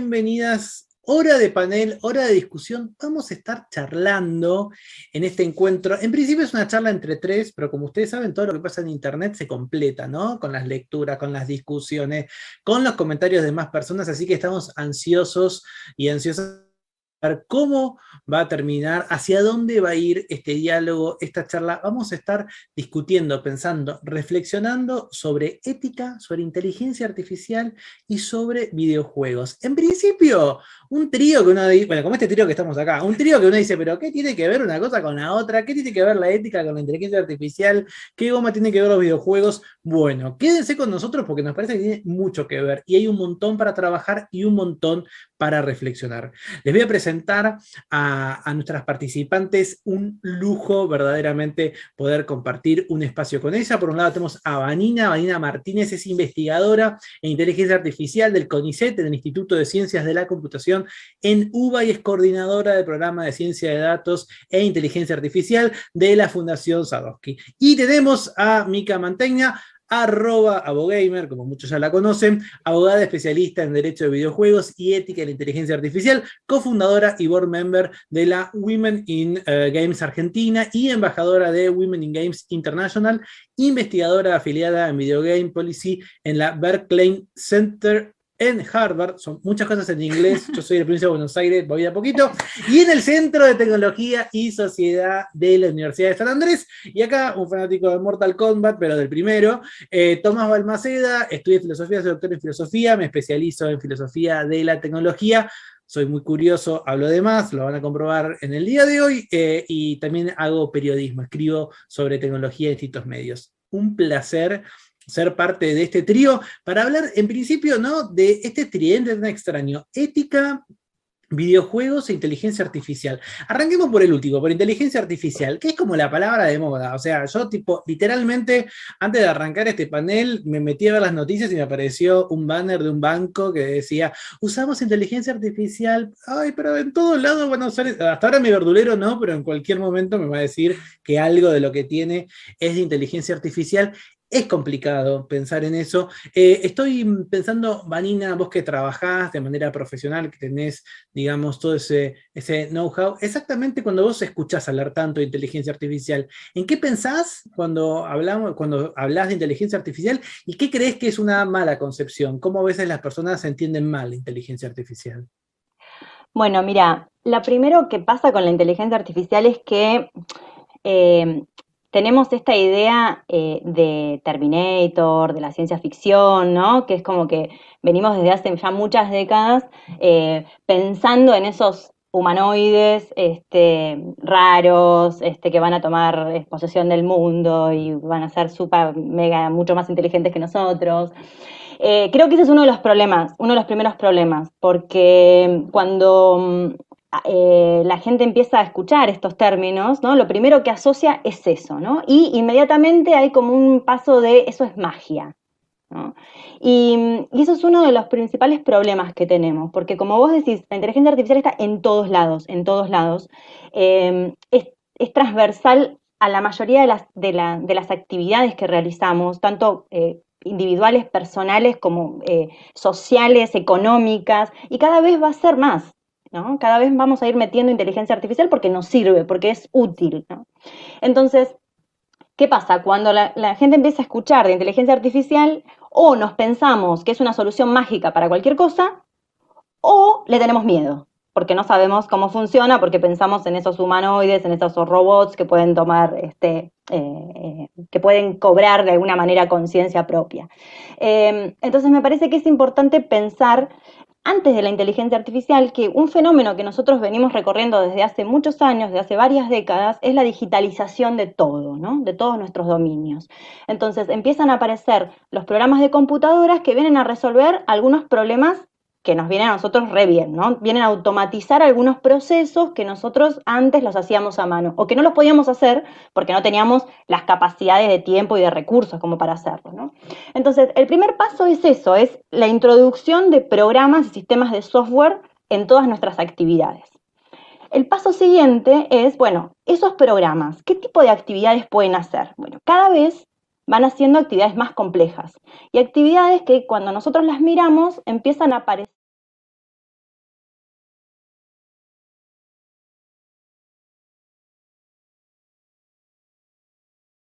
bienvenidas. Hora de panel, hora de discusión. Vamos a estar charlando en este encuentro. En principio es una charla entre tres, pero como ustedes saben, todo lo que pasa en Internet se completa, ¿no? Con las lecturas, con las discusiones, con los comentarios de más personas. Así que estamos ansiosos y ansiosos cómo va a terminar, hacia dónde va a ir este diálogo, esta charla. Vamos a estar discutiendo, pensando, reflexionando sobre ética, sobre inteligencia artificial y sobre videojuegos. En principio, un trío que uno dice, bueno, como este trío que estamos acá, un trío que uno dice, pero ¿qué tiene que ver una cosa con la otra? ¿Qué tiene que ver la ética con la inteligencia artificial? ¿Qué goma tiene que ver los videojuegos? Bueno, quédense con nosotros porque nos parece que tiene mucho que ver y hay un montón para trabajar y un montón para reflexionar. Les voy a presentar a, nuestras participantes un lujo verdaderamente poder compartir un espacio con ella. Por un lado tenemos a Vanina, Vanina Martínez es investigadora en inteligencia artificial del CONICET, del Instituto de Ciencias de la Computación en UBA y es coordinadora del programa de ciencia de datos e inteligencia artificial de la Fundación Sadowski. Y tenemos a Mika Mantegna, arroba abogamer, como muchos ya la conocen, abogada especialista en derecho de videojuegos y ética en inteligencia artificial, cofundadora y board member de la Women in eh, Games Argentina y embajadora de Women in Games International, investigadora afiliada en Video Game Policy en la Berkeley Center en Harvard, son muchas cosas en inglés, yo soy de la provincia de Buenos Aires, voy a poquito, y en el Centro de Tecnología y Sociedad de la Universidad de San Andrés, y acá un fanático de Mortal Kombat, pero del primero, eh, Tomás Balmaceda, estudié filosofía, soy doctor en filosofía, me especializo en filosofía de la tecnología, soy muy curioso, hablo de más, lo van a comprobar en el día de hoy, eh, y también hago periodismo, escribo sobre tecnología en distintos medios. Un placer ser parte de este trío para hablar en principio ¿no? de este tridente tan extraño, ética, videojuegos e inteligencia artificial. Arranquemos por el último, por inteligencia artificial, que es como la palabra de moda. O sea, yo tipo, literalmente, antes de arrancar este panel, me metí a ver las noticias y me apareció un banner de un banco que decía, usamos inteligencia artificial, ay, pero en todos lados bueno, hasta ahora mi verdulero no, pero en cualquier momento me va a decir que algo de lo que tiene es de inteligencia artificial. Es complicado pensar en eso. Eh, estoy pensando, Vanina, vos que trabajás de manera profesional, que tenés, digamos, todo ese, know-how, exactamente cuando vos escuchás hablar tanto de inteligencia artificial, ¿en qué pensás cuando, hablamos, cuando hablás de inteligencia artificial y qué crees que es una mala concepción? ¿Cómo a veces las personas entienden mal la inteligencia artificial? Bueno, mira, lo primero que pasa con la inteligencia artificial es que eh, tenemos esta idea eh, de Terminator, de la ciencia ficción, ¿no? Que es como que venimos desde hace ya muchas décadas eh, pensando en esos humanoides este, raros, este, que van a tomar posesión del mundo y van a ser super, mega, mucho más inteligentes que nosotros. Eh, creo que ese es uno de los problemas, uno de los primeros problemas, porque mm, cuando mm, eh, la gente empieza a escuchar estos términos, ¿no? Lo primero que asocia es eso, ¿no? Y inmediatamente hay como un paso de eso es magia. ¿no? Y, eso es uno de los principales problemas que tenemos, porque como vos decís, la inteligencia artificial está en todos lados, en todos lados. Em, es, transversal a la mayoría de las, de, las actividades que realizamos, tanto eh, individuales, personales, como eh, sociales, económicas, y cada vez va a ser más. Cada vez vamos a ir metiendo inteligencia artificial porque nos sirve, porque es útil, Entonces, ¿qué pasa? Cuando la, gente empieza a escuchar de inteligencia artificial, o nos pensamos que es una solución mágica para cualquier cosa, o le tenemos miedo, porque no sabemos cómo funciona, porque pensamos en esos humanoides, en esos robots que pueden tomar, este, eh, eh, que pueden cobrar de alguna manera conciencia propia. Eh, entonces me parece que es importante pensar antes de la inteligencia artificial que un fenómeno que nosotros venimos recorriendo desde hace muchos años, desde hace varias décadas, es la digitalización de todo, ¿no? de todos nuestros dominios. Entonces empiezan a aparecer los programas de computadoras que vienen a resolver algunos problemas que nos viene a nosotros re bien, ¿no? Vienen a automatizar algunos procesos que nosotros antes los hacíamos a mano o que no los podíamos hacer porque no teníamos las capacidades de tiempo y de recursos como para hacerlo, ¿no? Entonces, el primer paso es eso, es la introducción de programas y sistemas de software en todas nuestras actividades. El paso siguiente es, bueno, esos programas, ¿qué tipo de actividades pueden hacer? Bueno, cada vez van haciendo actividades más complejas y actividades que cuando nosotros las miramos empiezan a aparecer